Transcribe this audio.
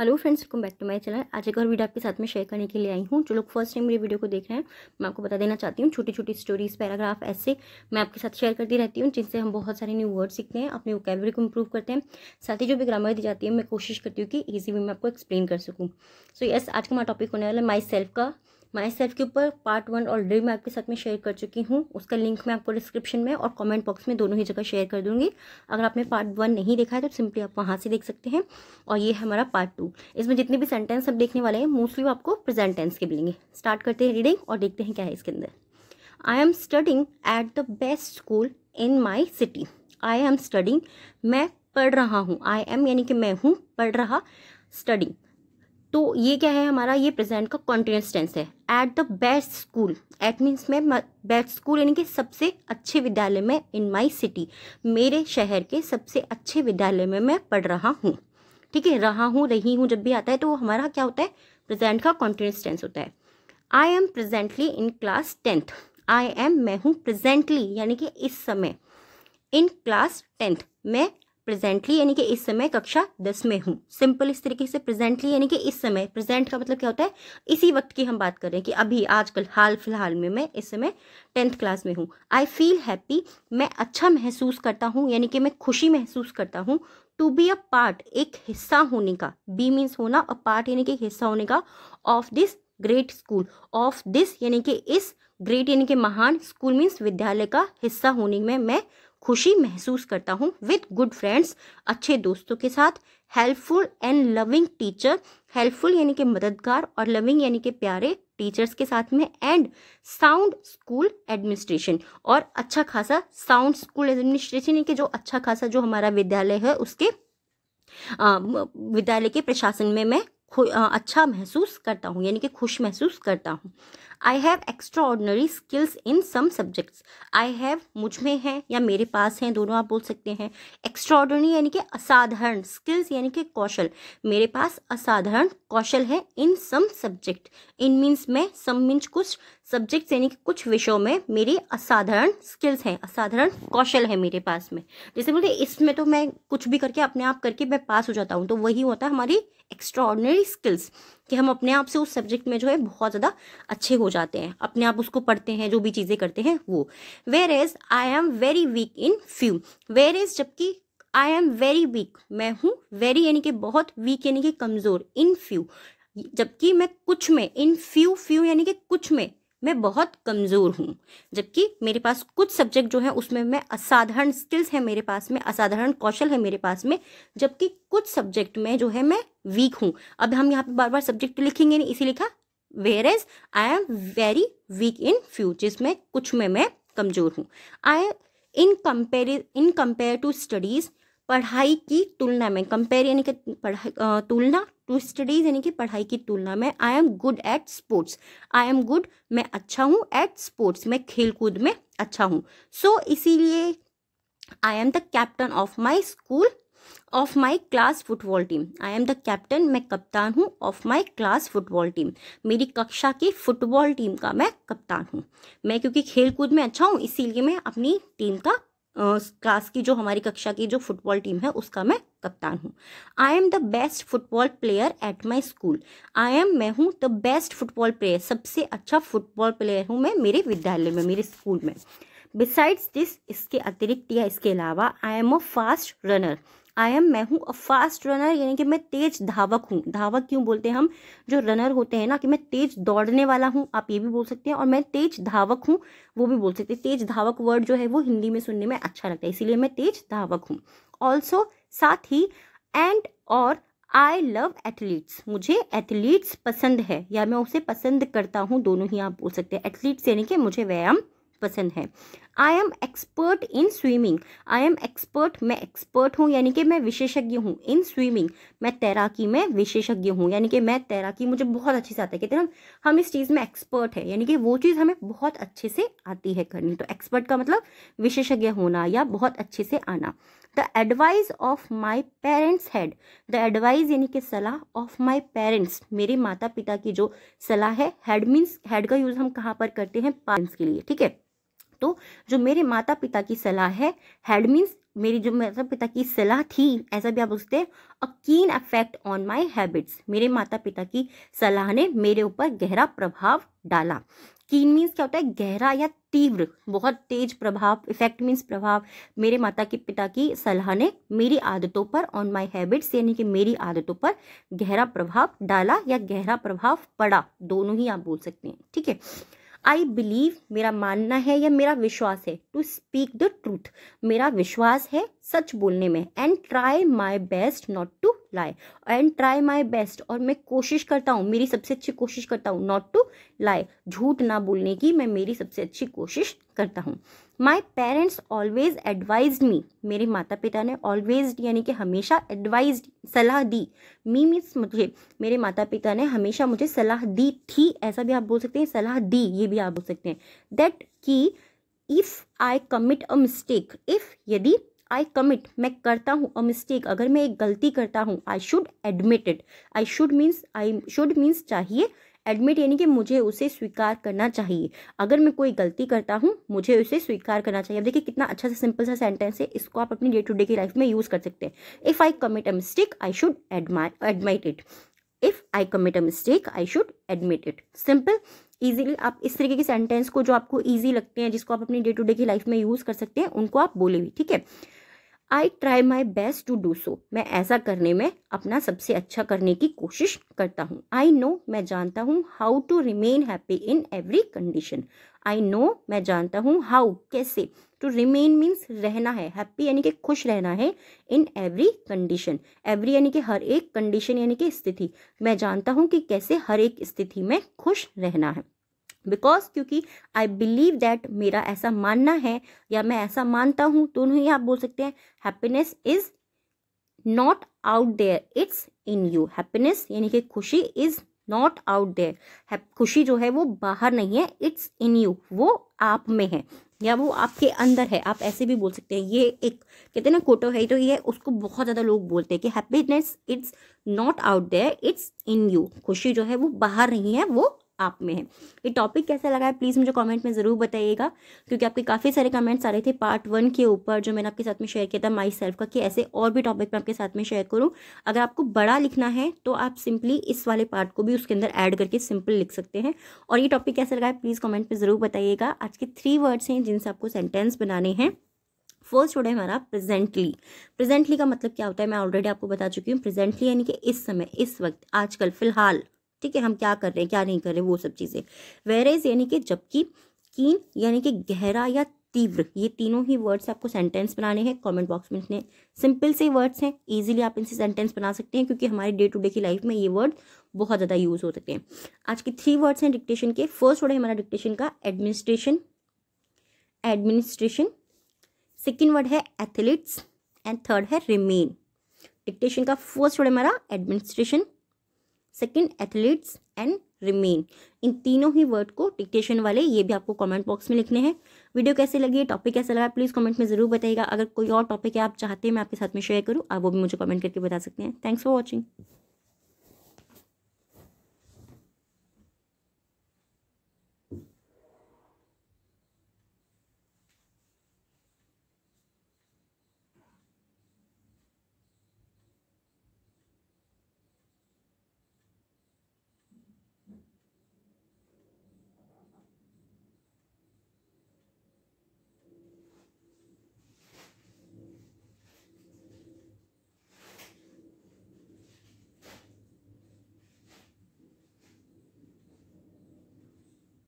hello friends welcome back to my channel आज एक और वीडियो आपके साथ में शेयर करने के लिए आई हूँ जो लोग फर्स्ट टाइम मेरी वीडियो को देख रहे हैं मैं आपको बता देना चाहती हूँ छोटी छोटी स्टोरीज पैराग्राफ ऐसे मैं आपके साथ शेयर करती रहती हूँ जिनसे हम बहुत सारे न्यू वर्ड सीखते हैं अपने वोकेबरी को इम्प्रूव करते हैं साथ ही जो भी ग्रामर दी जाती है मैं कोशिश करती हूँ कि ईजी वे में आपको एक्सप्लेन कर सकूँ सो यस आज का हमारा टॉपिक होने वाला है माई सेल्फ का माई सेल्फ के ऊपर पार्ट वन ऑलरेडी मैं आपके साथ में शेयर कर चुकी हूँ उसका लिंक मैं आपको डिस्क्रिप्शन में और कमेंट बॉक्स में दोनों ही जगह शेयर कर दूँगी अगर आपने पार्ट वन नहीं देखा है तो सिंपली आप वहाँ से देख सकते हैं और ये है हमारा पार्ट टू इसमें जितने भी सेंटेंस आप देखने वाले हैं मोस्टली वो आपको प्रेजेंट टेंस के मिलेंगे स्टार्ट करते हैं रीडिंग और देखते हैं क्या है इसके अंदर I am studying at the best school in my city I am studying मैं पढ़ रहा हूँ आई एम यानी कि मैं हूँ पढ़ रहा स्टडिंग तो ये क्या है हमारा ये प्रेजेंट का कॉन्टिन्यूस टेंस है at the best school at means मैं बेस्ट स्कूल यानी कि सबसे अच्छे विद्यालय में इन माई सिटी मेरे शहर के सबसे अच्छे विद्यालय में मैं पढ़ रहा हूँ ठीक है रहा हूँ रही हूँ जब भी आता है तो हमारा क्या होता है प्रेजेंट का कॉन्टिन्यूस टेंस होता है I am presently in class tenth I am मैं हूँ प्रेजेंटली यानी कि इस समय इन क्लास टेंथ मैं प्रेजेंटली यानी कि इस समय कक्षा दस में हूँ सिंपल इस तरीके से प्रेजेंटली यानी कि इस समय प्रेजेंट का मतलब क्या होता है इसी वक्त की हम बात कर रहे हैं कि अभी आजकल हाल फिलहाल में मैं इस समय टेंथ क्लास में हूँ आई फील हैप्पी मैं अच्छा महसूस करता हूँ यानी कि मैं खुशी महसूस करता हूँ टू बी अ पार्ट एक हिस्सा होने का बी मीन्स होना अ पार्ट यानी कि हिस्सा होने का of this great school of this यानी कि इस ग्रेट यानी कि महान स्कूल मीन्स विद्यालय का हिस्सा होने में मैं खुशी महसूस करता हूँ विद गुड फ्रेंड्स अच्छे दोस्तों के साथ helpful and loving teacher helpful यानी कि मददगार और लविंग यानी कि प्यारे टीचर्स के साथ में एंड साउंड स्कूल एडमिनिस्ट्रेशन और अच्छा खासा साउंड स्कूल एडमिनिस्ट्रेशन यानी कि जो अच्छा खासा जो हमारा विद्यालय है उसके विद्यालय के प्रशासन में मैं अच्छा महसूस करता हूँ यानी कि खुश महसूस करता हूँ I have extraordinary skills in some subjects I have मुझ में है या मेरे पास हैं दोनों आप बोल सकते हैं एक्स्ट्रा ऑर्डनरी यानी कि असाधारण स्किल्स यानी कि कौशल मेरे पास असाधारण कौशल है इन सम सब्जेक्ट इन मीन्स में सम मीन्स कुछ सब्जेक्ट्स यानी कि कुछ विषयों में मेरी असाधारण स्किल्स हैं असाधारण कौशल है मेरे पास में जैसे बोलते इसमें तो मैं कुछ भी करके अपने आप करके मैं पास हो जाता हूँ तो वही होता है हमारी एक्स्ट्रा ऑर्डनरी स्किल्स कि हम अपने आप से उस सब्जेक्ट में जो है बहुत ज़्यादा अच्छे हो जाते हैं अपने आप उसको पढ़ते हैं जो भी चीज़ें करते हैं वो whereas I am very weak in few whereas जबकि आई एम वेरी वीक मैं हूँ वेरी यानी कि बहुत वीक यानी कि कमज़ोर इन फ्यू जबकि मैं कुछ में इन फ्यू फ्यू यानी कि कुछ में मैं बहुत कमज़ोर हूँ जबकि मेरे पास कुछ सब्जेक्ट जो है उसमें मैं असाधारण स्किल्स है मेरे पास में असाधारण कौशल है मेरे पास में जबकि कुछ सब्जेक्ट में जो है मैं वीक हूँ अब हम यहाँ पे बार बार सब्जेक्ट लिखेंगे नहीं इसी लिखा whereas I am very weak in few जिसमें कुछ में मैं कमज़ोर हूँ I in compare in compare to studies पढ़ाई की तुलना में कंपेयर यानी कि पढ़ाई तुलना टू स्टडीज यानी कि पढ़ाई की तुलना में I am good at sports I am good मैं अच्छा हूँ एट स्पोर्ट्स मैं खेल कूद में अच्छा हूँ सो so, इसीलिए I am the captain of my school of my class football team I am the captain मैं कप्तान हूँ of my class football team मेरी कक्षा की फुटबॉल टीम का मैं कप्तान हूँ मैं क्योंकि खेल कूद में अच्छा हूँ इसीलिए मैं अपनी टीम का क्लास की जो हमारी कक्षा की जो फुटबॉल टीम है उसका मैं कप्तान हूँ I am the best football player at my school I am मैं हूँ द बेस्ट फुटबॉल प्लेयर सबसे अच्छा फुटबॉल प्लेयर हूँ मैं मेरे विद्यालय में मेरे स्कूल में बिसाइड्स दिस इसके अतिरिक्त या इसके अलावा I am a fast runner I am मैं हूँ अ फास्ट रनर यानी कि मैं तेज धावक हूँ धावक क्यों बोलते हैं हम जो रनर होते हैं ना कि मैं तेज दौड़ने वाला हूँ आप ये भी बोल सकते हैं और मैं तेज धावक हूँ वो भी बोल सकते हैं तेज धावक वर्ड जो है वो हिंदी में सुनने में अच्छा लगता है इसीलिए मैं तेज धावक हूँ ऑल्सो साथ ही एंड और आई लव एथलीट्स मुझे एथलीट्स पसंद है या मैं उसे पसंद करता हूँ दोनों ही आप बोल सकते हैं एथलीट्स यानी कि मुझे व्यायाम पसंद है I am expert in swimming I am expert मैं एक्सपर्ट हूँ यानी कि मैं विशेषज्ञ हूँ इन स्विमिंग मैं तैराकी में विशेषज्ञ हूँ यानी कि मैं तैराकी मुझे बहुत अच्छे से आता है कहते हैं हम इस चीज़ में एक्सपर्ट है यानी कि वो चीज़ हमें बहुत अच्छे से आती है करनी तो एक्सपर्ट का मतलब विशेषज्ञ होना या बहुत अच्छे से आना the advice of my parents had the advice यानी कि सलाह ऑफ माई पेरेंट्स मेरे माता पिता की जो सलाह है हेड मीन्स हेड का यूज़ हम कहाँ पर करते हैं पेरेंट्स के लिए ठीक है तो जो मेरे माता पिता की सलाह है हैड मीन्स मेरी जो माता पिता की सलाह थी ऐसा भी आप बोलते अ कीन अफेक्ट ऑन माय हैबिट्स मेरे माता पिता की सलाह ने मेरे ऊपर गहरा प्रभाव डाला कीन मीन्स क्या होता है गहरा या तीव्र बहुत तेज प्रभाव इफेक्ट मीन्स प्रभाव मेरे माता के पिता की सलाह ने मेरी आदतों पर ऑन माई हैबिट्स यानी कि मेरी आदतों पर गहरा प्रभाव डाला या गहरा प्रभाव पड़ा दोनों ही आप बोल सकते हैं ठीक है आई बिलीव मेरा मानना है या मेरा विश्वास है टू स्पीक द ट्रूथ मेरा विश्वास है सच बोलने में and try my best not to lie and try my best और मैं कोशिश करता हूँ मेरी सबसे अच्छी कोशिश करता हूँ नॉट टू लाई झूठ ना बोलने की मैं मेरी सबसे अच्छी कोशिश करता हूँ my parents always advise me मेरे माता पिता ने ऑलवेज यानी कि हमेशा एडवाइज सलाह दी मी मीन्स मुझे मेरे माता पिता ने हमेशा मुझे सलाह दी थी ऐसा भी आप बोल सकते हैं सलाह दी ये भी आप बोल सकते हैं दैट कि if I commit a mistake if यदि आई कमिट मैं करता हूँ अ मिस्टेक अगर मैं एक गलती करता हूँ I should admit it I should means I should means चाहिए एडमिट यानी कि मुझे उसे स्वीकार करना चाहिए अगर मैं कोई गलती करता हूँ मुझे उसे स्वीकार करना चाहिए अब देखिए कितना अच्छा सा सिंपल सा सेंटेंस है इसको आप अपनी डे टू डे की लाइफ में यूज़ कर सकते हैं if I commit a mistake I should admit it if I commit a mistake I should admit it simple easily आप इस तरीके के सेंटेंस को जो आपको ईजी लगते हैं जिसको आप अपनी डे टू डे की लाइफ में यूज़ कर सकते हैं उनको आप बोले भी ठीक है I try my best to do so मैं ऐसा करने में अपना सबसे अच्छा करने की कोशिश करता हूँ आई नो मैं जानता हूँ how to remain happy in every condition I know मैं जानता हूँ हाउ कैसे टू रिमेन मीन्स रहना है हैप्पी यानी कि खुश रहना है इन एवरी कंडीशन एवरी यानी कि हर एक कंडीशन यानी कि स्थिति मैं जानता हूँ कि कैसे हर एक स्थिति में खुश रहना है बिकॉज क्योंकि आई बिलीव दैट मेरा ऐसा मानना है या मैं ऐसा मानता हूँ दोनों तो ही आप बोल सकते हैं happiness is not out there it's in you happiness यानी कि खुशी इज नॉट आउट देयर खुशी जो है वो बाहर नहीं है इट्स इन यू वो आप में है या वो आपके अंदर है आप ऐसे भी बोल सकते हैं ये एक कहते हैं ना कोटो है तो ये उसको बहुत ज़्यादा लोग बोलते हैं कि happiness it's not out there it's in you खुशी जो है वो बाहर नहीं है वो आप में है ये टॉपिक कैसा लगा है प्लीज़ मुझे कमेंट में ज़रूर बताइएगा क्योंकि आपके काफ़ी सारे कमेंट्स आ रहे थे पार्ट वन के ऊपर जो मैंने आपके साथ में शेयर किया था माई सेल्फ का कि ऐसे और भी टॉपिक मैं आपके साथ में शेयर करूँ अगर आपको बड़ा लिखना है तो आप सिंपली इस वाले पार्ट को भी उसके अंदर ऐड करके सिंपल लिख सकते हैं और ये टॉपिक कैसा लगा है प्लीज़ कॉमेंट में ज़रूर बताइएगा आज के थ्री वर्ड्स हैं जिनसे आपको सेंटेंस बनाने हैं फर्स्ट वर्ड है हमारा प्रेजेंटली प्रेजेंटली का मतलब क्या होता है मैं ऑलरेडी आपको बता चुकी हूँ प्रेजेंटली यानी कि इस समय इस वक्त आजकल फिलहाल ठीक है हम क्या कर रहे हैं क्या नहीं कर रहे वो सब चीज़ें वेरेज यानी कि जबकि कीन यानी कि गहरा या तीव्र ये तीनों ही वर्ड्स आपको सेंटेंस बनाने हैं कमेंट बॉक्स में इसने सिंपल से वर्ड्स हैं इजीली आप इनसे सेंटेंस बना सकते हैं क्योंकि हमारे डे टू डे की लाइफ में ये वर्ड बहुत ज़्यादा यूज़ हो सकते हैं आज के थ्री वर्ड्स हैं डिक्टेशन के फर्स्ट वर्ड है हमारा डिक्टेशन का एडमिनिस्ट्रेशन एडमिनिस्ट्रेशन सेकेंड वर्ड है एथलीट्स एंड थर्ड है रिमेन डिक्टेशन का फर्स्ट वर्ड है हमारा administration second athletes and remain इन तीनों ही वर्ड को डिक्टेशन वाले ये भी आपको कमेंट बॉक्स में लिखने हैं वीडियो कैसे लगी टॉपिक कैसा लगा प्लीज़ कमेंट में ज़रूर बताइएगा अगर कोई और टॉपिक है आप चाहते हैं मैं आपके साथ में शेयर करूँ आप वो भी मुझे कमेंट करके बता सकते हैं थैंक्स फॉर वॉचिंग